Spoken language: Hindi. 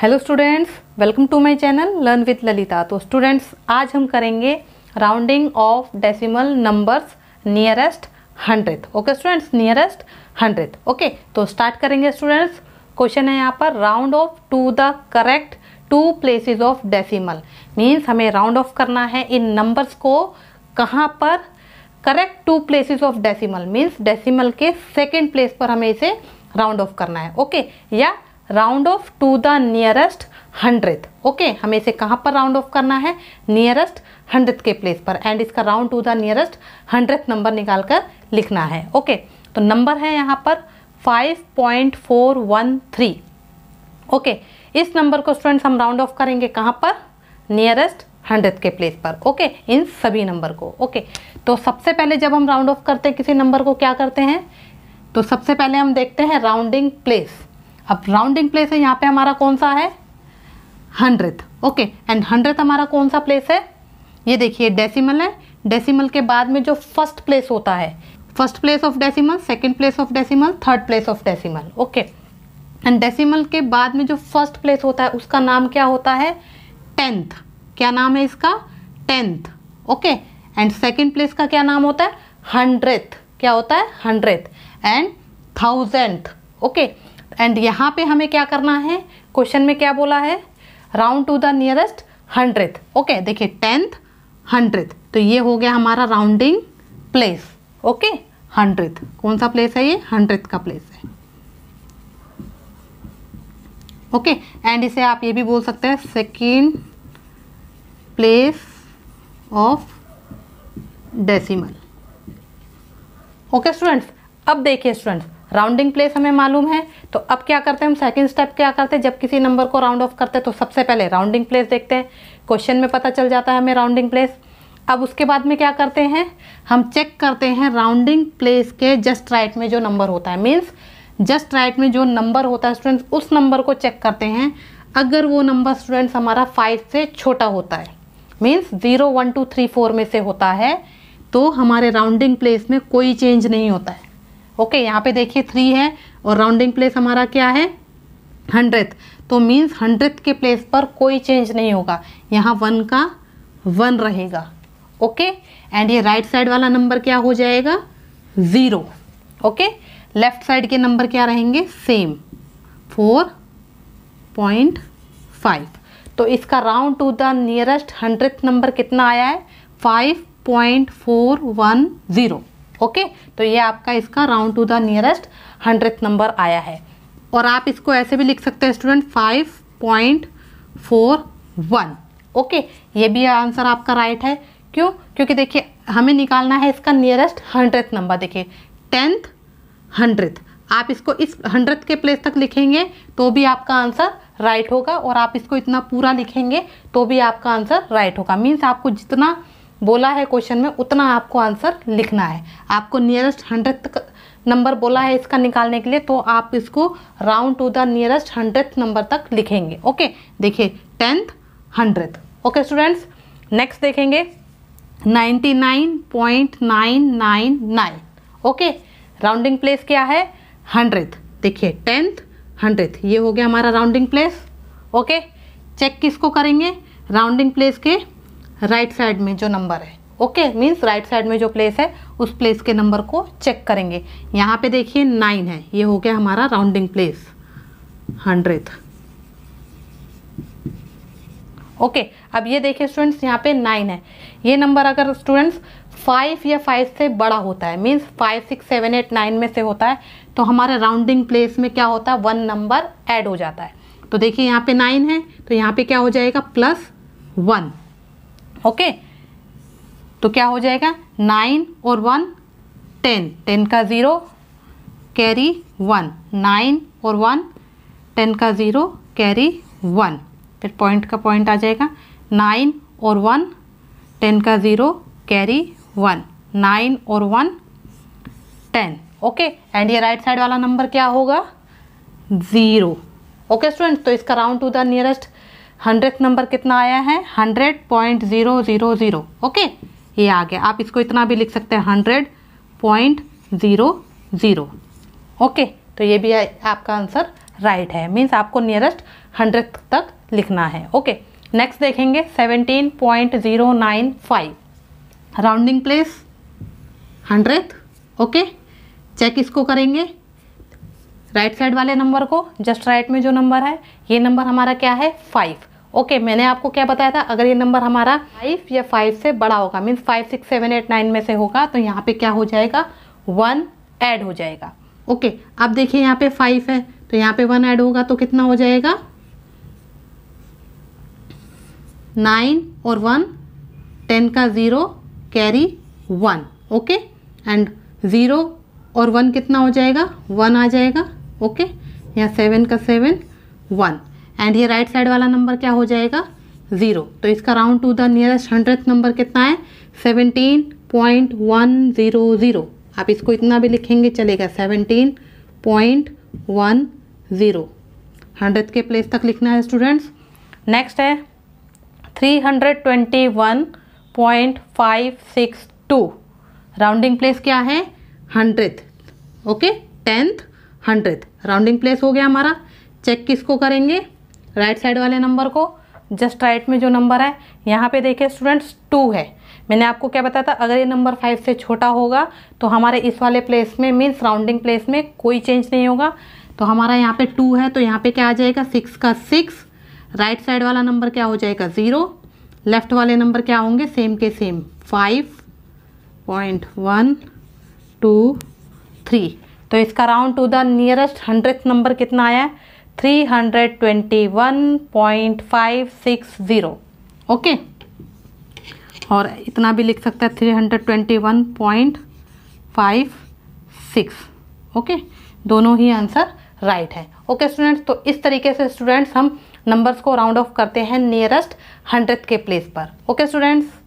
Hello students welcome to my channel learn with Lalita तो स्टूडेंट्स आज हम करेंगे rounding off decimal numbers nearest hundred okay students nearest hundred okay तो स्टार्ट करेंगे स्टूडेंट्स क्वेश्चन है यहाँ पर round off to the correct two places of decimal means हमें राउंड ऑफ करना है इन नंबर्स को कहाँ पर correct two places of decimal means decimal के सेकेंड प्लेस पर हमें इसे राउंड ऑफ करना है ओके okay? या round off to the nearest hundred okay हमें इसे कहाँ पर राउंड ऑफ करना है नियरेस्ट हंड्रेड के प्लेस पर एंड इसका round to the nearest hundred number निकाल कर लिखना है ओके okay, तो नंबर है यहाँ पर 5.413 ओके okay, इस नंबर को स्टूडेंट्स हम राउंड ऑफ करेंगे कहाँ पर नियरेस्ट हंड्रेड के प्लेस पर ओके okay, इन सभी नंबर को ओके तो सबसे पहले जब हम राउंड ऑफ करते हैं किसी नंबर को क्या करते हैं तो सबसे पहले हम देखते हैं राउंडिंग प्लेस अब राउंडिंग प्लेस है यहाँ पे हमारा कौन सा है हंड्रेड ओके एंड हंड्रेड हमारा कौन सा प्लेस है ये देखिए डेसिमल है डेसिमल के बाद में जो फर्स्ट प्लेस होता है first place of decimal second place of decimal third place of decimal okay and decimal के बाद में जो फर्स्ट प्लेस होता है उसका नाम क्या होता है टेंथ क्या नाम है इसका tenth okay and second place का क्या नाम होता है हंड्रेड क्या होता है hundred and thousand okay okay. And यहाँ पे हमें क्या करना है क्वेश्चन में क्या बोला है round to the nearest hundred okay देखिए टेंथ हंड्रेड तो ये हो गया हमारा राउंडिंग प्लेस ओके हंड्रेड कौन सा प्लेस है ये हंड्रेड का प्लेस है ओके okay, एंड इसे आप ये भी बोल सकते हैं second place of decimal okay students अब देखिए स्टूडेंट्स राउंडिंग प्लेस हमें मालूम है तो अब क्या करते हैं हम सेकेंड स्टेप क्या करते हैं जब किसी नंबर को राउंड ऑफ करते हैं तो सबसे पहले राउंडिंग प्लेस देखते हैं क्वेश्चन में पता चल जाता है हमें राउंडिंग प्लेस अब उसके बाद में क्या करते हैं हम चेक करते हैं राउंडिंग प्लेस के जस्ट राइट में जो नंबर होता है मीन्स जस्ट राइट में जो नंबर होता है स्टूडेंट्स उस नंबर को चेक करते हैं अगर वो नंबर स्टूडेंट्स हमारा फाइव से छोटा होता है means zero one two three four में से होता है तो हमारे राउंडिंग प्लेस में कोई चेंज नहीं होता है ओके यहाँ पे देखिए थ्री है और राउंडिंग प्लेस हमारा क्या है हंड्रेड तो मीन्स हंड्रेड के प्लेस पर कोई चेंज नहीं होगा यहाँ वन का वन रहेगा ओके एंड ये राइट साइड वाला नंबर क्या हो जाएगा ज़ीरो ओके लेफ्ट साइड के नंबर क्या रहेंगे सेम फोर पॉइंट फाइव तो इसका round to the nearest hundred number कितना आया है five point four one zero okay तो ये आपका इसका round to the nearest hundred number आया है और आप इसको ऐसे भी लिख सकते हैं student five point four one okay ये भी आंसर आपका राइट है क्यों क्योंकि देखिए हमें निकालना है इसका नियरेस्ट हंड्रेड नंबर देखिए टेंथ हंड्रेड आप इसको इस हंड्रेड के प्लेस तक लिखेंगे तो भी आपका आंसर राइट होगा और आप इसको इतना पूरा लिखेंगे तो भी आपका आंसर राइट होगा मीन्स आपको जितना बोला है क्वेश्चन में उतना आपको आंसर लिखना है आपको नियरेस्ट हंड्रेड नंबर बोला है इसका निकालने के लिए तो आप इसको round to the nearest hundred number तक लिखेंगे ओके देखिए tenth hundred okay students next देखेंगे ninety nine point nine nine nine okay rounding place क्या है हंड्रेड देखिए टेंथ हंड्रेड ये हो गया हमारा राउंडिंग प्लेस ओके चेक किसको करेंगे राउंडिंग प्लेस के राइट right साइड में जो नंबर है ओके मीन्स राइट साइड में जो प्लेस है उस प्लेस के नंबर को चेक करेंगे यहाँ पे देखिए नाइन है ये हो गया हमारा राउंडिंग प्लेस हंड्रेड ओके अब ये देखिए स्टूडेंट्स यहाँ पे नाइन है ये नंबर अगर स्टूडेंट्स फाइव या फाइव से बड़ा होता है means five six seven eight nine में से होता है तो हमारे राउंडिंग प्लेस में क्या होता है वन नंबर ऐड हो जाता है तो देखिए यहाँ पे नाइन है तो यहाँ पे क्या हो जाएगा प्लस वन ओके तो क्या हो जाएगा नाइन और वन टेन टेन का ज़ीरो कैरी वन नाइन और वन टेन का ज़ीरो कैरी वन फिर पॉइंट का पॉइंट आ जाएगा नाइन और वन टेन का ज़ीरो कैरी वन नाइन और वन टेन ओके एंड ये राइट साइड वाला नंबर क्या होगा ज़ीरो ओके स्टूडेंट तो इसका round to the nearest hundred number कितना आया है hundred point zero zero zero okay ये आ गया आप इसको इतना भी लिख सकते हैं hundred point zero zero okay तो ये भी आपका आंसर राइट है मीन्स आपको नियरेस्ट हंड्रेड तक लिखना है ओके नेक्स्ट देखेंगे seventeen point zero nine five rounding place hundred okay check इसको करेंगे राइट साइड वाले नंबर को जस्ट राइट में जो नंबर है ये नंबर हमारा क्या है फाइव ओके okay, मैंने आपको क्या बताया था अगर ये नंबर हमारा फाइव या फाइव से बड़ा होगा means five six seven eight nine में से होगा तो यहाँ पे क्या हो जाएगा वन ऐड हो जाएगा ओके okay, अब देखिए यहाँ पे फाइव है तो यहाँ पे वन ऐड होगा तो कितना हो जाएगा नाइन और वन टेन का zero carry one okay and zero और वन कितना हो जाएगा वन आ जाएगा ओके okay? यहाँ सेवन का सेवन वन एंड ये राइट साइड वाला नंबर क्या हो जाएगा ज़ीरो तो इसका round to the nearest hundred number कितना है seventeen point one zero zero आप इसको इतना भी लिखेंगे चलेगा seventeen point one zero hundred के प्लेस तक लिखना है स्टूडेंट्स नेक्स्ट है three hundred twenty one point five six two rounding place क्या है hundred okay tenth hundred rounding place हो गया हमारा चेक किसको करेंगे राइट साइड वाले नंबर को जस्ट राइट में जो नंबर है यहाँ पे देखें स्टूडेंट्स टू है मैंने आपको क्या बताया था अगर ये नंबर फाइव से छोटा होगा तो हमारे इस वाले प्लेस में मीन्स राउंडिंग प्लेस में कोई चेंज नहीं होगा तो हमारा यहाँ पे टू है तो यहाँ पे क्या आ जाएगा सिक्स का सिक्स राइट साइड वाला नंबर क्या हो जाएगा ज़ीरो लेफ्ट वाले नंबर क्या होंगे सेम के same five point one two three तो इसका round to the nearest hundred number कितना आया है 321.560 ओके और इतना भी लिख सकते हैं three hundred twenty one point five six okay दोनों ही आंसर राइट है ओके स्टूडेंट्स तो इस तरीके से स्टूडेंट्स हम नंबर्स को राउंड ऑफ करते हैं नियरेस्ट हंड्रेड के प्लेस पर ओके स्टूडेंट्स